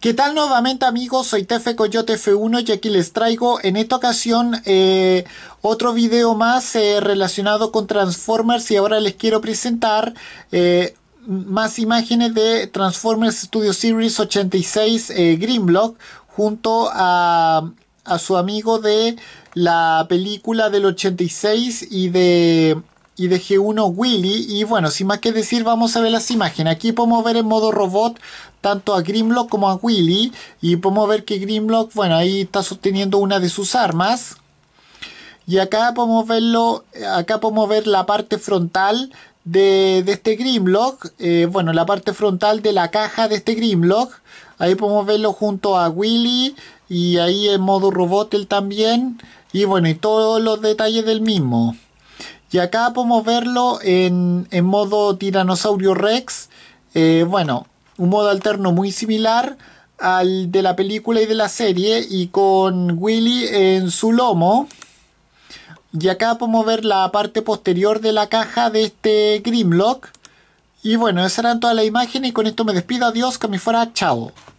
¿Qué tal nuevamente amigos? Soy Tefe Coyote F1 y aquí les traigo en esta ocasión eh, otro video más eh, relacionado con Transformers y ahora les quiero presentar eh, más imágenes de Transformers Studio Series 86 Greenblock junto a, a su amigo de la película del 86 y de y dejé uno Willy. Y bueno, sin más que decir, vamos a ver las imágenes. Aquí podemos ver en modo robot tanto a Grimlock como a Willy. Y podemos ver que Grimlock, bueno, ahí está sosteniendo una de sus armas. Y acá podemos verlo, acá podemos ver la parte frontal de, este Grimlock. Eh, bueno, la parte frontal de la caja de este Grimlock. Ahí podemos verlo junto a Willy y ahí en modo robot él también. Y bueno, y todos los detalles del mismo. Y acá podemos verlo en, modo Tiranosaurio Rex. Eh, bueno, un modo alterno muy similar al de la película y de la serie y con Willy en su lomo. Y acá podemos ver la parte posterior de la caja de este Grimlock. Y bueno, esa era toda la imagen. y con esto me despido. Adiós, que me fuera. Chao.